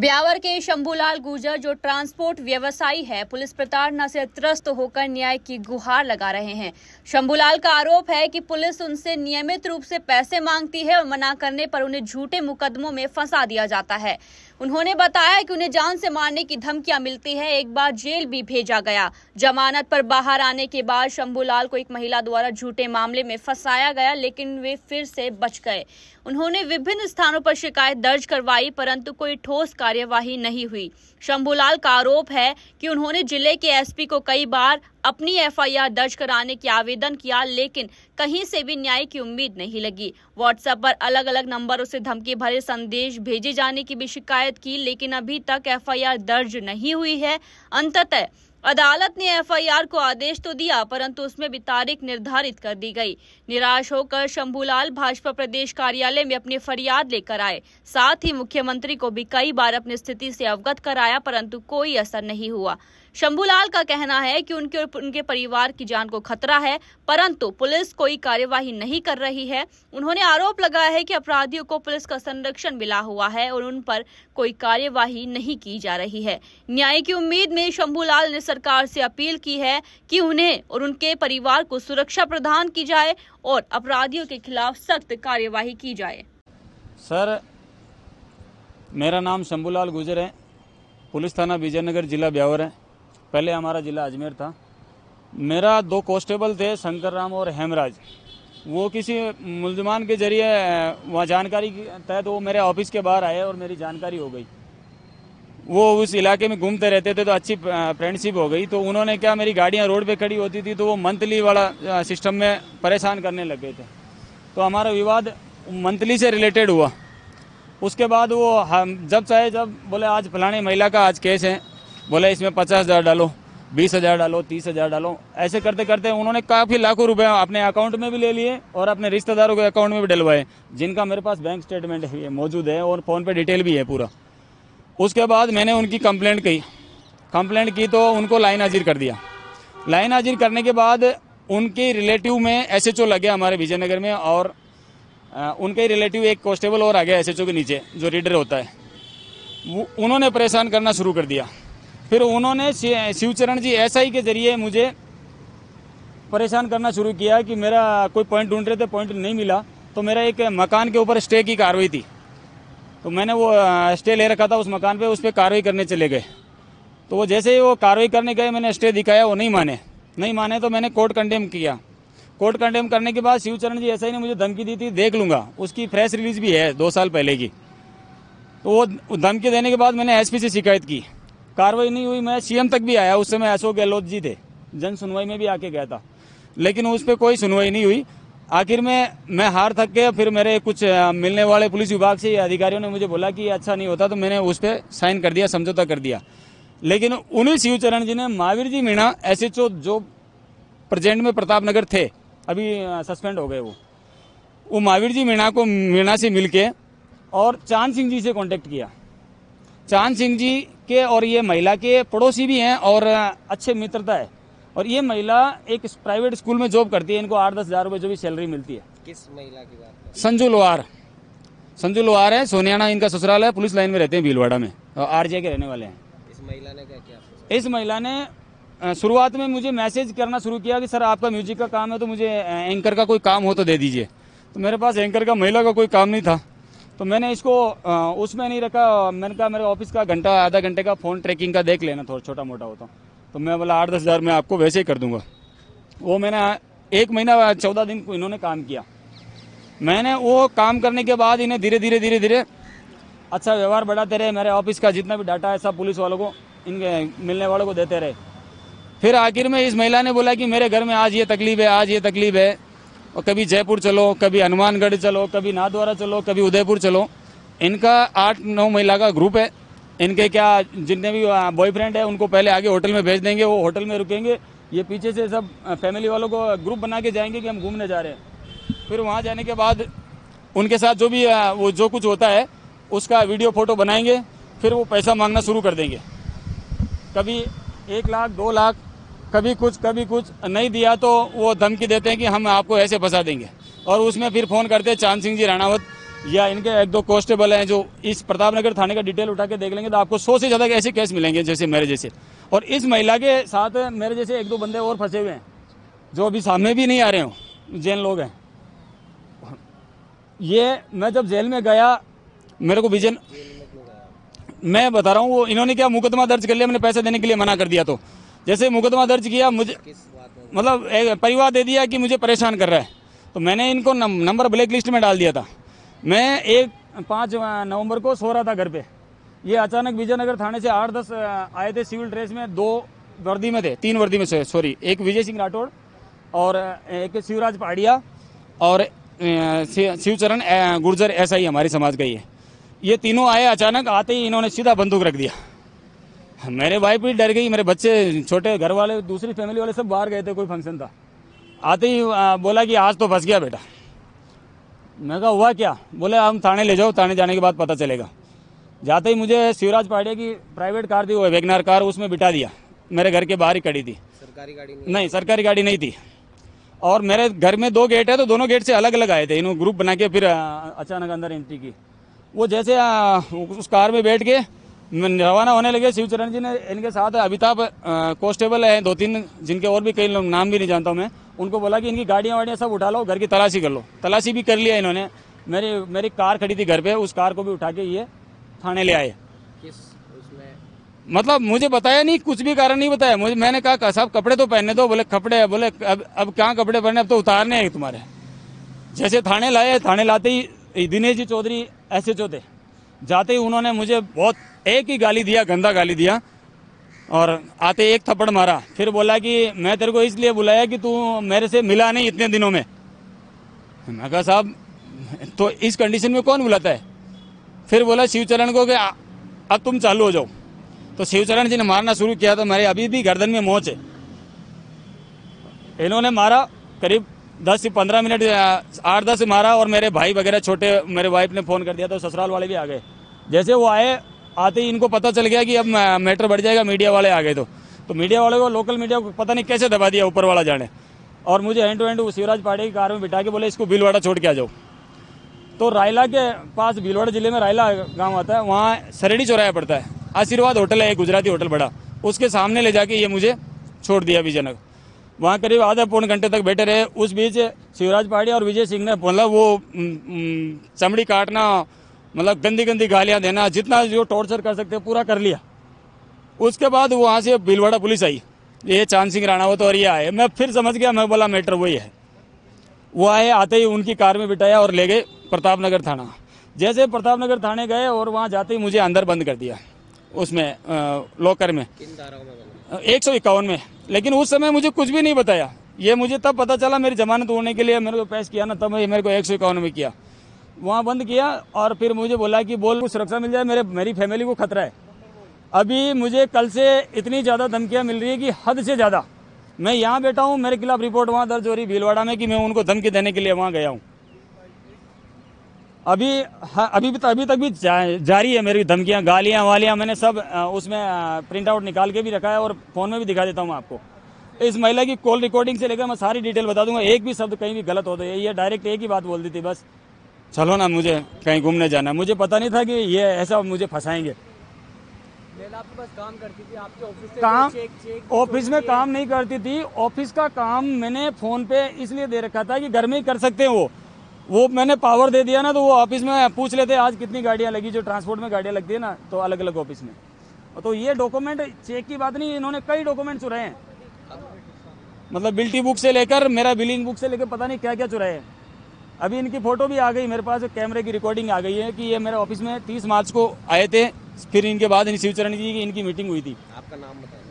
ब्यावर के शंभूलाल गुर्जर जो ट्रांसपोर्ट व्यवसायी है पुलिस प्रताड़ना से त्रस्त होकर न्याय की गुहार लगा रहे हैं शंभूलाल का आरोप है कि पुलिस उनसे नियमित रूप से पैसे मांगती है और मना करने पर उन्हें झूठे मुकदमों में फंसा दिया जाता है उन्होंने बताया कि उन्हें जान से मारने की धमकियां मिलती है एक बार जेल भी भेजा गया जमानत पर बाहर आने के बाद शंभूलाल को एक महिला द्वारा झूठे मामले में फंसाया गया लेकिन वे फिर से बच गए उन्होंने विभिन्न स्थानों पर शिकायत दर्ज करवाई परंतु कोई ठोस कार्यवाही नहीं हुई शंभूलाल का आरोप है कि उन्होंने जिले के एसपी को कई बार अपनी एफआईआर दर्ज कराने के आवेदन किया लेकिन कहीं से भी न्याय की उम्मीद नहीं लगी व्हाट्सएप पर अलग अलग नंबरों से धमकी भरे संदेश भेजे जाने की भी शिकायत की लेकिन अभी तक एफआईआर दर्ज नहीं हुई है अंततः अदालत ने एफआईआर को आदेश तो दिया परंतु उसमें भी तारीख निर्धारित कर दी गई निराश होकर शंभूलाल भाजपा प्रदेश कार्यालय में अपनी फरियाद लेकर आए साथ ही मुख्यमंत्री को भी कई बार अपनी स्थिति से अवगत कराया परंतु कोई असर नहीं हुआ शंभूलाल का कहना है कि उनके और उनके परिवार की जान को खतरा है परंतु पुलिस कोई कार्यवाही नहीं कर रही है उन्होंने आरोप लगाया है कि अपराधियों को पुलिस का संरक्षण मिला हुआ है और उन पर कोई कार्यवाही नहीं की जा रही है न्याय की उम्मीद में शंभूलाल ने सरकार से अपील की है कि उन्हें और उनके परिवार को सुरक्षा प्रदान की जाए और अपराधियों के खिलाफ सख्त कार्यवाही की जाए सर मेरा नाम शंभूलाल गुजर है पुलिस थाना विजयनगर जिला ब्यावर है पहले हमारा ज़िला अजमेर था मेरा दो कॉन्स्टेबल थे शंकर राम और हेमराज वो किसी मुलजमान के जरिए वहाँ जानकारी तहत तो वो मेरे ऑफिस के बाहर आए और मेरी जानकारी हो गई वो उस इलाके में घूमते रहते थे तो अच्छी फ्रेंडशिप हो गई तो उन्होंने क्या मेरी गाड़ियाँ रोड पे खड़ी होती थी तो वो मंथली वाला सिस्टम में परेशान करने लग गए थे तो हमारा विवाद मंथली से रिलेटेड हुआ उसके बाद वो हम जब चाहे जब बोले आज फलाने महिला का आज केस है बोला इसमें पचास हज़ार डालो बीस हज़ार डालो तीस हज़ार डालो ऐसे करते करते उन्होंने काफ़ी लाखों रुपए अपने अकाउंट में भी ले लिए और अपने रिश्तेदारों के अकाउंट में भी डलवाए जिनका मेरे पास बैंक स्टेटमेंट है मौजूद है और फ़ोन पे डिटेल भी है पूरा उसके बाद मैंने उनकी कंप्लेंट की कंप्लेंट की तो उनको लाइन हाजिर कर दिया लाइन हाजिर करने के बाद उनके रिलेटिव में एस एच लगे हमारे विजयनगर में और उनके रिलेटिव एक कॉन्स्टेबल और आ गया एस के नीचे जो रीडर होता है उन्होंने परेशान करना शुरू कर दिया फिर उन्होंने शिवचरण जी एसआई के ज़रिए मुझे परेशान करना शुरू किया कि मेरा कोई पॉइंट ढूंढ रहे थे पॉइंट नहीं मिला तो मेरा एक मकान के ऊपर स्टे की कार्रवाई थी तो मैंने वो स्टे ले रखा था उस मकान पे उस पर कार्रवाई करने चले गए तो वो जैसे ही वो कार्रवाई करने गए मैंने स्टे दिखाया वो नहीं माने नहीं माने तो मैंने कोर्ट कंडेम किया कोर्ट कंडेम करने के बाद शिवचरण जी एसआई ने मुझे धमकी दी थी देख लूँगा उसकी फ्रेश रिलीज भी है दो साल पहले की तो वो धमकी देने के बाद मैंने एस से शिकायत की कार्रवाई नहीं हुई मैं सीएम तक भी आया उस समय अशोक गहलोत जी थे जन सुनवाई में भी आके गया था लेकिन उस पर कोई सुनवाई नहीं हुई आखिर में मैं हार थक के फिर मेरे कुछ मिलने वाले पुलिस विभाग से अधिकारियों ने मुझे बोला कि अच्छा नहीं होता तो मैंने उस पर साइन कर दिया समझौता कर दिया लेकिन उन्हीं शिवचरण जी ने महावीर जी मीणा एस जो प्रेजेंट में प्रताप नगर थे अभी सस्पेंड हो गए वो वो महावीर जी मीणा को मीणा से मिलके और चांद सिंह जी से कांटेक्ट किया चांद सिंह जी के और ये महिला के पड़ोसी भी हैं और अच्छे मित्रता है और ये महिला एक प्राइवेट स्कूल में जॉब करती है इनको आठ दस हज़ार रूपए जो भी सैलरी मिलती है किस महिला की बात संजू लोहार संजू लोहार है सोनियाना इनका ससुराल है पुलिस लाइन में रहते हैं भीलवाड़ा में और के रहने वाले हैं इस महिला ने क्या किया इस महिला ने शुरुआत में मुझे मैसेज करना शुरू किया कि सर आपका म्यूजिक का काम है तो मुझे एंकर का कोई काम हो तो दे दीजिए तो मेरे पास एंकर का महिला का कोई काम नहीं था तो मैंने इसको उसमें नहीं रखा मैंने कहा मेरे ऑफिस का घंटा आधा घंटे का फ़ोन ट्रैकिंग का देख लेना थोड़ा छोटा मोटा होता तो।, तो मैं बोला आठ दस हज़ार में आपको वैसे ही कर दूंगा वो मैंने एक महीना चौदह दिन इन्होंने काम किया मैंने वो काम करने के बाद इन्हें धीरे धीरे धीरे धीरे अच्छा व्यवहार बढ़ाते रहे मेरे ऑफिस का जितना भी डाटा है सब पुलिस वालों को इनके मिलने वालों को देते रहे फिर आखिर में इस महिला ने बोला कि मेरे घर में आज ये तकलीफ है आज ये तकलीफ है और कभी जयपुर चलो कभी हनुमानगढ़ चलो कभी नादवारा चलो कभी उदयपुर चलो इनका आठ नौ महिला का ग्रुप है इनके क्या जितने भी बॉयफ्रेंड है उनको पहले आगे होटल में भेज देंगे वो होटल में रुकेंगे ये पीछे से सब फैमिली वालों को ग्रुप बना के जाएंगे कि हम घूमने जा रहे हैं फिर वहाँ जाने के बाद उनके साथ जो भी वो जो कुछ होता है उसका वीडियो फोटो बनाएंगे फिर वो पैसा मांगना शुरू कर देंगे कभी एक लाख दो लाख कभी कुछ कभी कुछ नहीं दिया तो वो धमकी देते हैं कि हम आपको ऐसे फंसा देंगे और उसमें फिर फ़ोन करते हैं चांद सिंह जी राणावत या इनके एक दो कॉन्स्टेबल हैं जो इस प्रतापनगर थाने का डिटेल उठा के देख लेंगे तो आपको सौ से ज़्यादा के ऐसे केस मिलेंगे जैसे मेरे जैसे और इस महिला के साथ मेरे जैसे एक दो बंदे और फंसे हुए हैं जो अभी सामने भी नहीं आ रहे हो जैन लोग हैं ये मैं जब जेल में गया मेरे को विजन मैं बता रहा हूँ वो इन्होंने क्या मुकदमा दर्ज कर लिया मैंने पैसे देने के लिए मना कर दिया तो जैसे मुकदमा दर्ज किया मुझे मतलब परिवार दे दिया कि मुझे परेशान कर रहा है तो मैंने इनको नंबर ब्लैक लिस्ट में डाल दिया था मैं एक पाँच नवंबर को सो रहा था घर पे ये अचानक विजयनगर थाने से आठ दस आए थे सिविल ड्रेस में दो वर्दी में थे तीन वर्दी में से सॉरी एक विजय सिंह राठौड़ और एक शिवराज पाड़िया और शिवचरण गुर्जर ऐसा ही हमारे समाज का ही है ये तीनों आए अचानक आते ही इन्होंने सीधा बंदूक रख दिया मेरे वाइफ भी डर गई मेरे बच्चे छोटे घर वाले दूसरी फैमिली वाले सब बाहर गए थे कोई फंक्शन था आते ही बोला कि आज तो फंस गया बेटा मैं कहा हुआ क्या बोले हम थाने ले जाओ थाने जाने के बाद पता चलेगा जाते ही मुझे शिवराज पाड़े की प्राइवेट कार थी वो वेगनार कार उसमें बिठा दिया मेरे घर के बाहर ही खड़ी थी सरकारी गाड़ी नहीं, नहीं सरकारी गाड़ी नहीं थी और मेरे घर में दो गेट है तो दोनों गेट से अलग अलग आए थे इन्होंने ग्रुप बना के फिर अचानक अंदर एंट्री की वो जैसे उस कार में बैठ के रवाना होने लगे शिवचरण जी ने इनके साथ अमिताभ कॉन्स्टेबल हैं दो तीन जिनके और भी कई नाम भी नहीं जानता हूँ मैं उनको बोला कि इनकी गाड़ियाँ वाड़ियाँ सब उठा लो घर की तलाशी कर लो तलाशी भी कर लिया इन्होंने मेरी मेरी कार खड़ी थी घर पे उस कार को भी उठा के ये थाने ले आए मतलब मुझे बताया नहीं कुछ भी कारण नहीं बताया मुझे मैंने कहा साहब कपड़े तो पहनने दो बोले कपड़े बोले अब अब क्या कपड़े पहने अब तो उतारने हैं तुम्हारे जैसे थाने लाए थाने लाते ही दिनेश जी चौधरी ऐसे चौधरी जाते ही उन्होंने मुझे बहुत एक ही गाली दिया गंदा गाली दिया और आते एक थप्पड़ मारा फिर बोला कि मैं तेरे को इसलिए बुलाया कि तू मेरे से मिला नहीं इतने दिनों में मैं कहा साहब तो इस कंडीशन में कौन बुलाता है फिर बोला शिवचरण को कि अब तुम चालू हो जाओ तो शिवचरण जी ने मारना शुरू किया तो मेरे अभी भी गर्दन में मोच है इन्होंने मारा करीब दस से पंद्रह मिनट आठ दस मारा और मेरे भाई वगैरह छोटे मेरे वाइफ ने फ़ोन कर दिया तो ससुराल वाले भी आ गए जैसे वो आए आते ही इनको पता चल गया कि अब मैटर बढ़ जाएगा मीडिया वाले आ गए तो तो मीडिया वाले को लोकल मीडिया को पता नहीं कैसे दबा दिया ऊपर वाला जाने और मुझे हैंड टू हैंड शिवराज पाड़े की कार में बिठा के बोले इसको भीलवाड़ा छोड़ के आ जाओ तो रायला के पास भीलवाड़ा जिले में रायला गाँव आता है वहाँ सरेडी चौराया पड़ता है आशीर्वाद होटल है एक गुजराती होटल बड़ा उसके सामने ले जाके ये मुझे छोड़ दिया विजयनगर वहाँ करीब आधा पौन घंटे तक बैठे रहे उस बीच शिवराज पहाड़ी और विजय सिंह ने मतलब वो चमड़ी काटना मतलब गंदी गंदी गालियाँ देना जितना जो टॉर्चर कर सकते पूरा कर लिया उसके बाद वहाँ से भीलवाड़ा पुलिस आई ये चांद सिंह राणावत और ये आए मैं फिर समझ गया मैं बोला मैटर वही है वो आए आते ही उनकी कार में बिठाया और ले गए प्रताप नगर थाना जैसे प्रताप नगर थाने गए और वहाँ जाते ही मुझे अंदर बंद कर दिया उसमें लॉकर में एक सौ इक्यावन में लेकिन उस समय मुझे कुछ भी नहीं बताया ये मुझे तब पता चला मेरी जमानत होने के लिए मेरे को तो पेश किया ना तब मेरे को एक सौ इक्यावन में किया वहाँ बंद किया और फिर मुझे बोला कि बोल कुछ सुरक्षा मिल जाए मेरे मेरी फैमिली को खतरा है अभी मुझे कल से इतनी ज़्यादा धमकियाँ मिल रही है कि हद से ज़्यादा मैं यहाँ बैठा हूँ मेरे खिलाफ रिपोर्ट वहाँ दर्ज हो रही भीलवाड़ा में कि मैं उनको धमकी देने के लिए वहाँ गया हूँ अभी हाँ, अभी भी तो, अभी तक भी जा, जारी है मेरी धमकियां गालियां वालियां मैंने सब उसमें प्रिंट आउट निकाल के भी रखा है और फोन में भी दिखा देता हूं आपको इस महिला की कॉल रिकॉर्डिंग से लेकर मैं सारी डिटेल बता दूंगा एक भी शब्द कहीं भी गलत होता तो है ये डायरेक्ट एक ही बात बोल दी थी बस चलो ना मुझे कहीं घूमने जाना मुझे पता नहीं था कि ये ऐसा मुझे फंसाएंगे काम करती थी आपके ऑफिस काम ऑफिस तो में काम नहीं करती थी ऑफिस का काम मैंने फोन पे इसलिए दे रखा था कि घर में ही कर सकते हैं वो वो मैंने पावर दे दिया ना तो वो ऑफिस में पूछ लेते आज कितनी गाड़ियाँ लगी जो ट्रांसपोर्ट में गाड़ियाँ लगती है ना तो अलग अलग ऑफिस में तो ये डॉक्यूमेंट चेक की बात नहीं इन्होंने कई डॉक्यूमेंट चुराए हैं मतलब बिल्टी बुक से लेकर मेरा बिलिंग बुक से लेकर पता नहीं क्या क्या चुराए हैं अभी इनकी फ़ोटो भी आ गई मेरे पास कैमरे की रिकॉर्डिंग आ गई है कि ये मेरे ऑफिस में तीस मार्च को आए थे फिर इनके बाद इन शिवचरण जी की इनकी मीटिंग हुई थी आपका नाम बताया